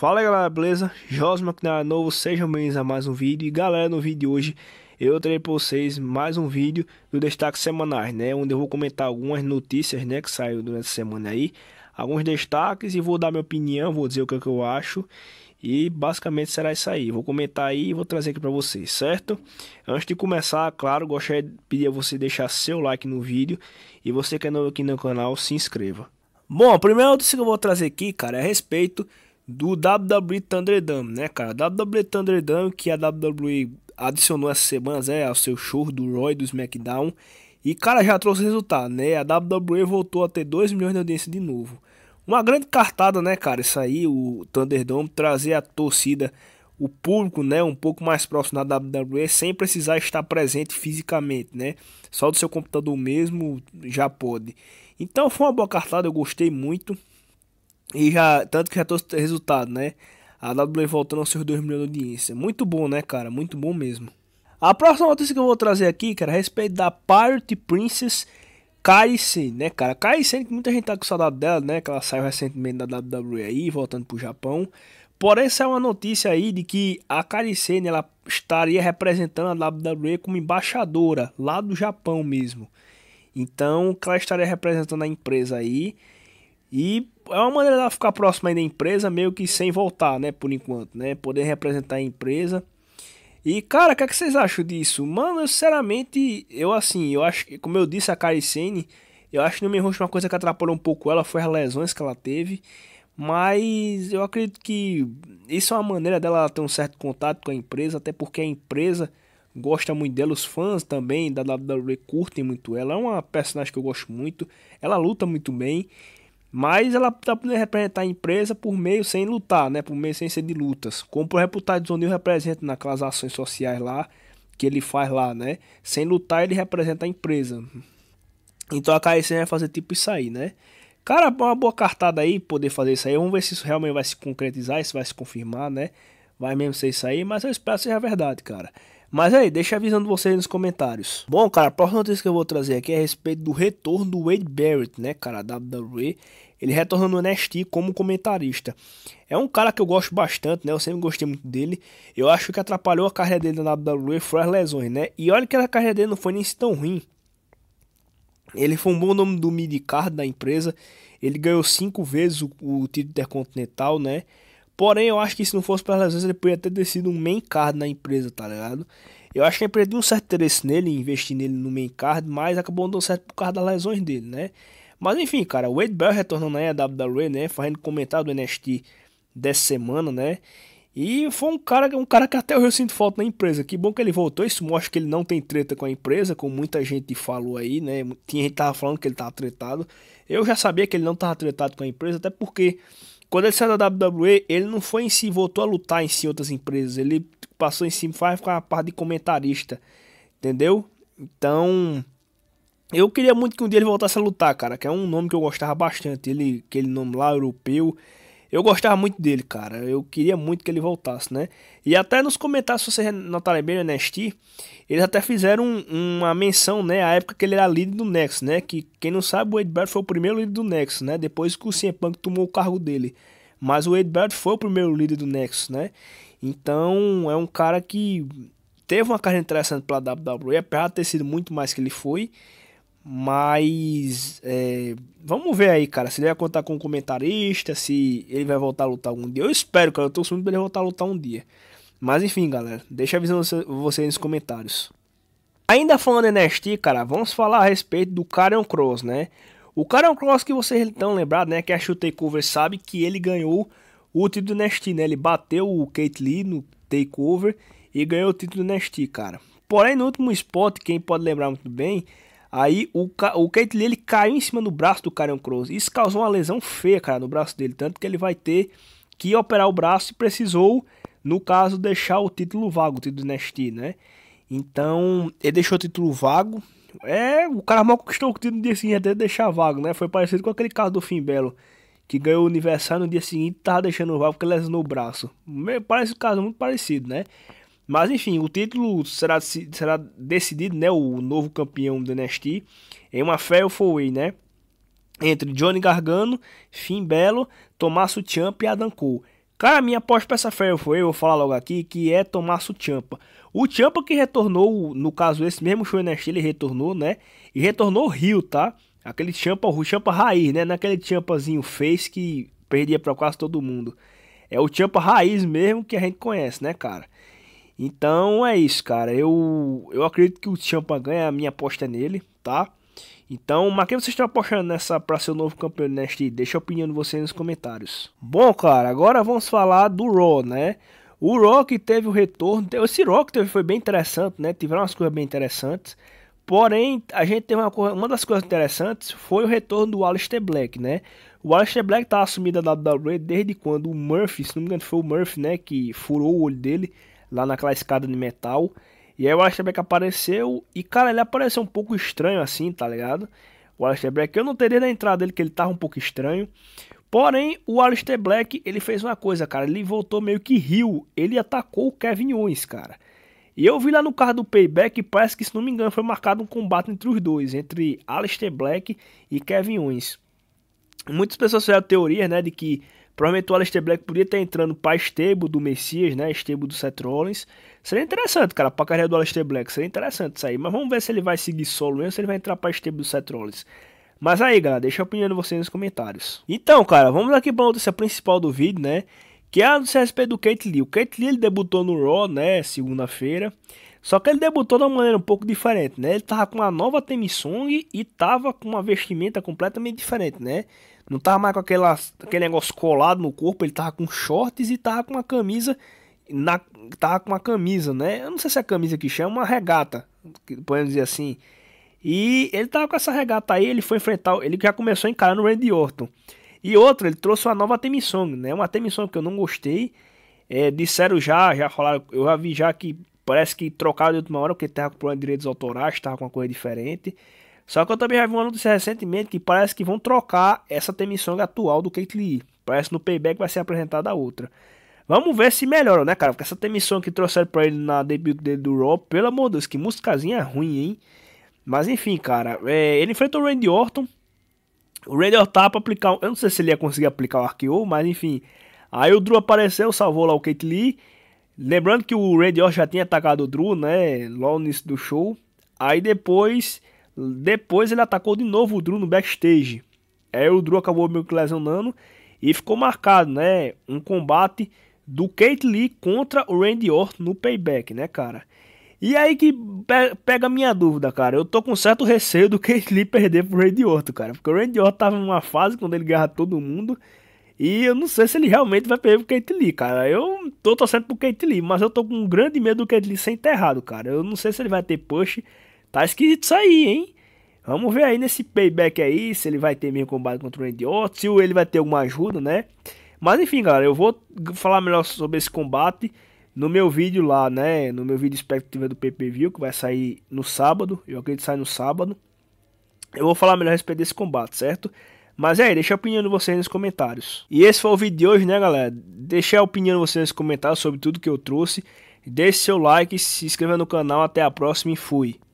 Fala galera, beleza? Josma que na é novo, sejam bem-vindos a mais um vídeo. E galera, no vídeo de hoje eu trarei para vocês mais um vídeo do Destaque Semanais, né? Onde eu vou comentar algumas notícias, né? Que saiu durante a semana aí, alguns destaques e vou dar minha opinião, vou dizer o que, é que eu acho. E basicamente será isso aí. Vou comentar aí e vou trazer aqui para vocês, certo? Antes de começar, claro, gostaria de pedir a você deixar seu like no vídeo e você que é novo aqui no canal, se inscreva. Bom, a primeira notícia que eu vou trazer aqui, cara, é a respeito do WWE Thunderdome, né, cara? WWE Thunderdome que a WWE adicionou essa semana é, ao seu show do Roy do SmackDown. E, cara, já trouxe resultado, né? A WWE voltou a ter 2 milhões de audiência de novo. Uma grande cartada, né, cara? Isso aí, o Thunderdome trazer a torcida, o público, né, um pouco mais próximo da WWE, sem precisar estar presente fisicamente, né? Só do seu computador mesmo já pode. Então foi uma boa cartada, eu gostei muito. E já, tanto que já trouxe resultado, né? A WWE voltando aos seus 2 milhões de audiência. Muito bom, né, cara? Muito bom mesmo. A próxima notícia que eu vou trazer aqui, cara, era é a respeito da Pirate Princess Kairi Sen, né, cara? Kairi Sen, que muita gente tá com saudade dela, né? Que ela saiu recentemente da WWE aí, voltando pro Japão. Porém, saiu uma notícia aí de que a Kairi Sen, ela estaria representando a WWE como embaixadora lá do Japão mesmo. Então, que ela estaria representando a empresa aí. E é uma maneira dela ficar próxima da empresa, meio que sem voltar, né? Por enquanto, né? Poder representar a empresa. E, cara, o que, é que, vocês acham disso? Mano, eu, sinceramente, eu assim, eu acho que, como eu disse a Caricene, eu acho que no meu rosto uma coisa que atrapalhou um pouco ela foi as lesões que ela teve. Mas eu acredito que isso é uma maneira dela ter um certo contato com a empresa, até porque a empresa gosta muito dela, os fãs também da WWE curtem muito ela. É uma personagem que eu gosto muito, ela luta muito bem. Mas ela está podendo representar a empresa por meio sem lutar, né? Por meio sem ser de lutas. Como o reputado Neal representa naquelas ações sociais lá, que ele faz lá, né? Sem lutar, ele representa a empresa. Então a KSM vai fazer tipo isso aí, né? Cara, uma boa cartada aí, poder fazer isso aí. Vamos ver se isso realmente vai se concretizar, se vai se confirmar, né? Vai mesmo ser isso aí, mas eu espero que seja verdade, cara. Mas aí, deixa avisando vocês nos comentários. Bom, cara, a próxima notícia que eu vou trazer aqui é a respeito do retorno do Wade Barrett, né, cara, da WWE. Ele retornando no NXT como comentarista. É um cara que eu gosto bastante, né? Eu sempre gostei muito dele. Eu acho que atrapalhou a carreira dele na WWE foi as lesões, né? E olha que a carreira dele não foi nem tão ruim. Ele foi um bom nome do midcard da empresa. Ele ganhou cinco vezes o, o título intercontinental, né? Porém, eu acho que se não fosse pelas lesões, ele poderia ter sido um main card na empresa, tá ligado? Eu acho que a empresa tinha um certo interesse nele, investir nele no main card, mas acabou não dando certo por causa das lesões dele, né? Mas enfim, cara, o Wade Bell retornando aí a WWE, né? Fazendo comentário do NXT dessa semana, né? E foi um cara, um cara que até hoje eu sinto falta na empresa. Que bom que ele voltou. Isso mostra que ele não tem treta com a empresa, como muita gente falou aí, né? Tinha gente tava falando que ele tava tretado. Eu já sabia que ele não tava tretado com a empresa, até porque quando ele saiu da WWE, ele não foi em si, voltou a lutar em si outras empresas. Ele passou em si, faz ficar a parte de comentarista. Entendeu? Então. Eu queria muito que um dia ele voltasse a lutar, cara. Que é um nome que eu gostava bastante. Ele, aquele nome lá, europeu. Eu gostava muito dele, cara. Eu queria muito que ele voltasse, né? E até nos comentários, se vocês notarem bem, Honesty, né, eles até fizeram um, uma menção, né? A época que ele era líder do Nexus, né? Que quem não sabe, o Wade foi o primeiro líder do Nexus, né? Depois que o CM Punk tomou o cargo dele. Mas o Wade foi o primeiro líder do Nexus, né? Então é um cara que teve uma carreira interessante pela WWE, apesar de ter sido muito mais que ele foi. Mas é, vamos ver aí, cara. Se ele vai contar com um comentarista, se ele vai voltar a lutar algum dia. Eu espero, cara. Eu tô sumindo pra ele voltar a lutar um dia. Mas enfim, galera. Deixa a de vocês nos comentários. Ainda falando em NXT, cara, vamos falar a respeito do Karen Cross, né? O Karen Cross que vocês estão lembrados, né? Que a Chute Cover sabe que ele ganhou o título do NXT, né? Ele bateu o Kate Lee no Takeover e ganhou o título do NXT, cara. Porém, no último spot, quem pode lembrar muito bem, Aí o, Ca... o Kate Lee ele caiu em cima do braço do Karen Cruz. Isso causou uma lesão feia, cara, no braço dele. Tanto que ele vai ter que operar o braço e precisou, no caso, deixar o título vago, o título do NXT, né? Então, ele deixou o título vago. É, o cara mal conquistou o título no dia seguinte, até deixar vago, né? Foi parecido com aquele caso do Fim Belo, que ganhou o aniversário no dia seguinte e tava deixando vago porque lesionou o braço. Parece um caso muito parecido, né? Mas enfim, o título será, será decidido, né, o novo campeão do NXT, em uma fair way, né? Entre Johnny Gargano, Finn Belo, Tommaso Ciampa e Adam Cole. Cara, minha aposta para essa fair Way, eu vou falar logo aqui, que é Tommaso Ciampa. O Ciampa que retornou, no caso esse mesmo show NXT, ele retornou, né? E retornou Rio, tá? Aquele Champa, o Champa raiz, né? Naquele Champazinho face que perdia para quase todo mundo. É o Champa raiz mesmo que a gente conhece, né, cara? Então é isso, cara. Eu, eu acredito que o Champa ganha, a minha aposta é nele, tá? Então, mas quem vocês estão apostando nessa para ser o novo campeão do NXT? Deixa a opinião de vocês nos comentários. Bom, cara, agora vamos falar do Raw, né? O Raw que teve o retorno, esse Raw que teve foi bem interessante, né? Tiveram umas coisas bem interessantes. Porém, a gente teve uma, coisa, uma das coisas interessantes foi o retorno do Aleister Black, né? O Aleister Black tá assumido da WWE desde quando o Murphy, se não me engano foi o Murphy, né, que furou o olho dele lá naquela escada de metal. E aí o Alistair Black apareceu e, cara, ele apareceu um pouco estranho assim, tá ligado? O Alistair Black, eu não teria na entrada dele que ele tava um pouco estranho. Porém, o Alistair Black, ele fez uma coisa, cara, ele voltou meio que rio, ele atacou o Kevin Owens, cara. E eu vi lá no carro do Payback, parece que, se não me engano, foi marcado um combate entre os dois, entre Alistair Black e Kevin Owens. Muitas pessoas fizeram teorias, né, de que Provavelmente o Aleister Black podia estar entrando para Estebo do Messias, né? Estebo do Seth Rollins. Seria interessante, cara, para a carreira do Aleister Black. Seria interessante isso aí. Mas vamos ver se ele vai seguir solo mesmo, se ele vai entrar para Estebo do Seth Rollins. Mas aí, galera, deixa a opinião de vocês nos comentários. Então, cara, vamos aqui para a notícia principal do vídeo, né? Que é a notícia respeito do Kate Lee. O Kate Lee ele debutou no Raw, né? Segunda-feira. Só que ele debutou de uma maneira um pouco diferente, né? Ele tava com uma nova theme song e tava com uma vestimenta completamente diferente, né? Não tava mais com aquela, aquele negócio colado no corpo, ele tava com shorts e tava com uma camisa. Na, tava com uma camisa, né? Eu não sei se é a camisa que chama, uma regata, podemos dizer assim. E ele tava com essa regata aí, ele foi enfrentar, ele já começou encarando o Randy Orton. E outro, ele trouxe uma nova theme né? Uma theme que eu não gostei. É, disseram já, já falaram, eu já vi já que parece que trocaram de última hora, porque tava com problema de direitos autorais, tava com uma coisa diferente. Só que eu também já vi uma notícia recentemente que parece que vão trocar essa Temissong atual do Kate Lee. Parece no Payback vai ser apresentada a outra. Vamos ver se melhora, né, cara? Porque essa Temissong que trouxeram pra ele na debut dele do Raw, pelo amor de Deus, que musicazinha ruim, hein? Mas enfim, cara, é, ele enfrentou o Randy Orton. O Randy Orton tava pra aplicar, eu não sei se ele ia conseguir aplicar o arqueou, mas enfim. Aí o Drew apareceu, salvou lá o Kate Lee. Lembrando que o Randy Orton já tinha atacado o Drew, né, logo no início do show. Aí depois depois ele atacou de novo o Drew no backstage. Aí é, o Drew acabou meio que lesionando e ficou marcado, né? Um combate do Kate Lee contra o Randy Orton no payback, né, cara? E aí que pega a minha dúvida, cara. Eu tô com certo receio do Kate Lee perder pro Randy Orton, cara. Porque o Randy Orton tava numa fase quando ele ganhava todo mundo. E eu não sei se ele realmente vai perder pro Kate Lee, cara. Eu tô torcendo pro Kate Lee, mas eu tô com um grande medo do Kate Lee ser enterrado, cara. Eu não sei se ele vai ter push. Tá esquisito isso aí, hein? Vamos ver aí nesse payback aí, se ele vai ter mesmo combate contra o Randy Orton, se ele vai ter alguma ajuda, né? Mas enfim, galera, eu vou falar melhor sobre esse combate no meu vídeo lá, né? No meu vídeo expectativa do PPV, que vai sair no sábado. Eu acredito que sai no sábado. Eu vou falar melhor a respeito desse combate, certo? Mas é, aí, deixa a opinião de vocês nos comentários. E esse foi o vídeo de hoje, né, galera? Deixa a opinião de vocês nos comentários sobre tudo que eu trouxe. Deixe seu like, se inscreva no canal. Até a próxima e fui.